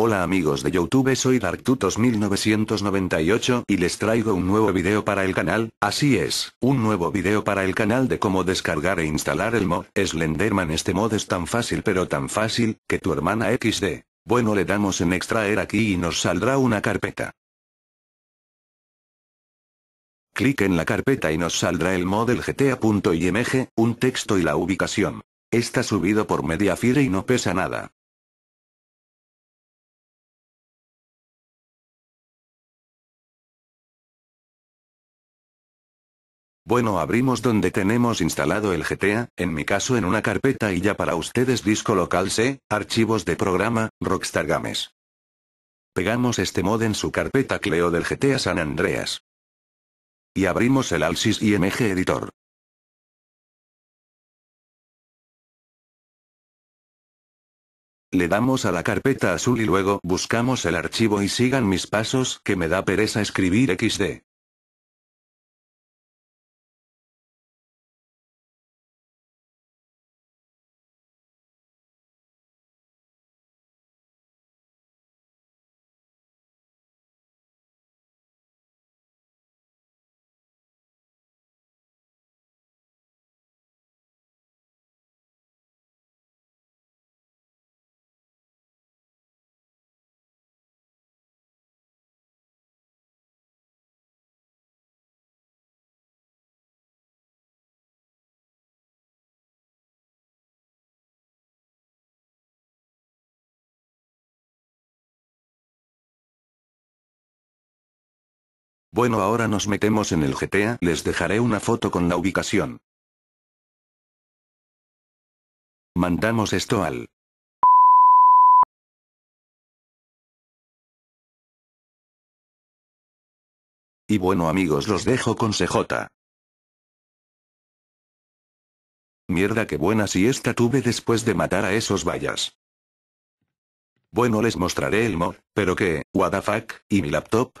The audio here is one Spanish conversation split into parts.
Hola amigos de Youtube soy DarkTutos1998 y les traigo un nuevo video para el canal, así es, un nuevo video para el canal de cómo descargar e instalar el mod Slenderman este mod es tan fácil pero tan fácil, que tu hermana XD. Bueno le damos en extraer aquí y nos saldrá una carpeta. Clic en la carpeta y nos saldrá el model gta.img, un texto y la ubicación. Está subido por Mediafire y no pesa nada. Bueno, abrimos donde tenemos instalado el GTA, en mi caso en una carpeta y ya para ustedes disco local C, archivos de programa, Rockstar Games. Pegamos este mod en su carpeta Cleo del GTA San Andreas. Y abrimos el Alsys IMG Editor. Le damos a la carpeta azul y luego buscamos el archivo y sigan mis pasos que me da pereza escribir XD. Bueno, ahora nos metemos en el GTA, les dejaré una foto con la ubicación. Mandamos esto al... Y bueno amigos los dejo con CJ. Mierda que buena siesta tuve después de matar a esos vallas. Bueno les mostraré el mod, pero que, what y mi laptop,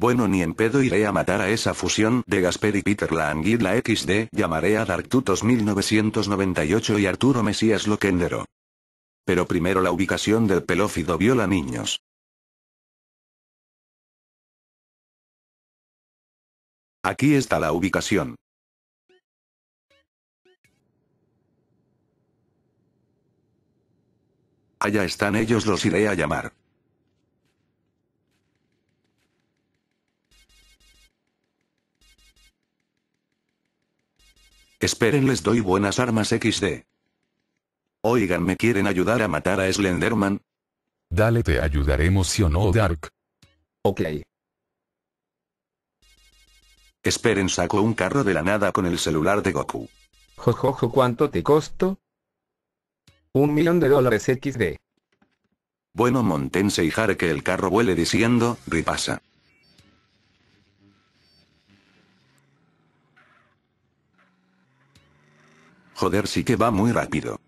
Bueno ni en pedo iré a matar a esa fusión de Gasper y Peter la XD. Llamaré a Darktutos 1998 y Arturo Mesías Loquendero. Pero primero la ubicación del pelófido viola niños. Aquí está la ubicación. Allá están ellos los iré a llamar. Esperen, les doy buenas armas XD. Oigan, ¿me quieren ayudar a matar a Slenderman? Dale, te ayudaremos si o no, Dark. Ok. Esperen, saco un carro de la nada con el celular de Goku. Jojojo, ¿cuánto te costó? Un millón de dólares XD. Bueno, montense y jare que el carro vuele diciendo, ripasa. Joder, sí que va muy rápido.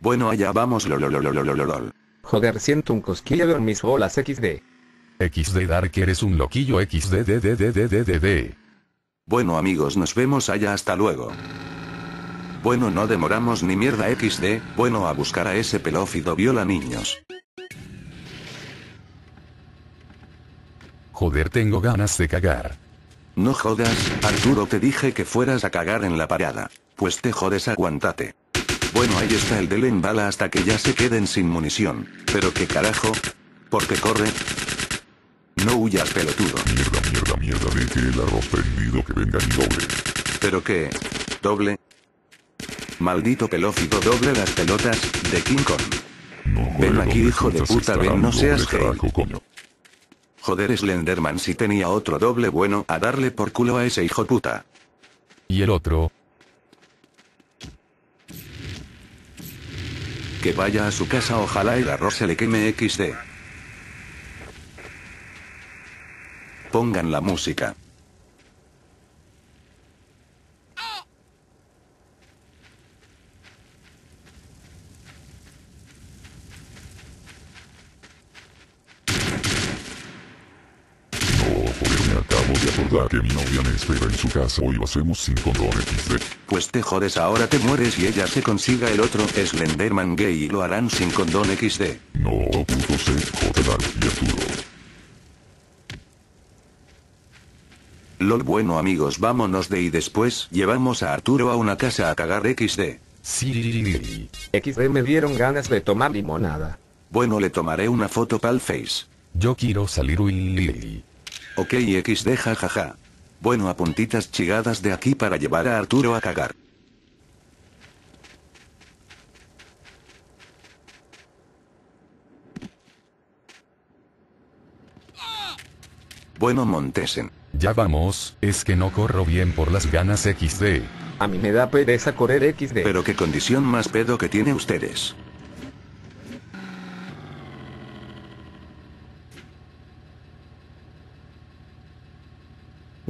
Bueno, allá vamos. Lolololololol. Joder, siento un cosquillo en mis bolas XD. XD Dark, eres un loquillo XD. Bueno amigos, nos vemos allá hasta luego. Bueno, no demoramos ni mierda XD, bueno a buscar a ese pelófido viola niños. Joder, tengo ganas de cagar. No jodas, Arturo, te dije que fueras a cagar en la parada. Pues te jodes aguantate. Bueno ahí está el del bala hasta que ya se queden sin munición. Pero qué carajo. Porque corre. No huyas pelotudo. Mierda, mierda, mierda, que el arroz prendido que venga doble. ¿Pero qué? ¿Doble? Maldito pelófito doble las pelotas, de King Kong. ven aquí hijo de puta, ven no seas carajo, Joder Slenderman si tenía otro doble bueno a darle por culo a ese hijo puta. Y el otro, que vaya a su casa ojalá el arroz se le queme XD. Pongan la música. Recordar que mi novia me espera en su casa hoy lo hacemos sin condón XD. Pues te jodes ahora te mueres y ella se consiga el otro Slenderman gay y lo harán sin condón XD. No, puto C, Jotelar Arturo. LOL bueno amigos vámonos de y después llevamos a Arturo a una casa a cagar XD. Sí. XD me dieron ganas de tomar limonada. Bueno le tomaré una foto pal face. Yo quiero salir Willy. Ok XD jajaja. Bueno a puntitas chigadas de aquí para llevar a Arturo a cagar. Bueno Montesen. Ya vamos, es que no corro bien por las ganas XD. A mí me da pereza correr XD. Pero qué condición más pedo que tiene ustedes.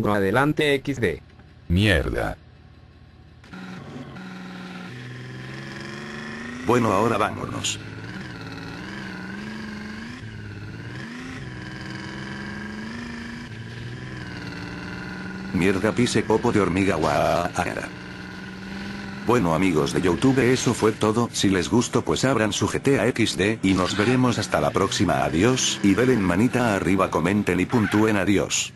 adelante XD. Mierda. Bueno, ahora vámonos. Mierda pise popo de hormiga ah, ah. Bueno amigos de Youtube eso fue todo, si les gustó pues abran su GTA XD y nos veremos hasta la próxima adiós y denle manita arriba comenten y puntúen adiós.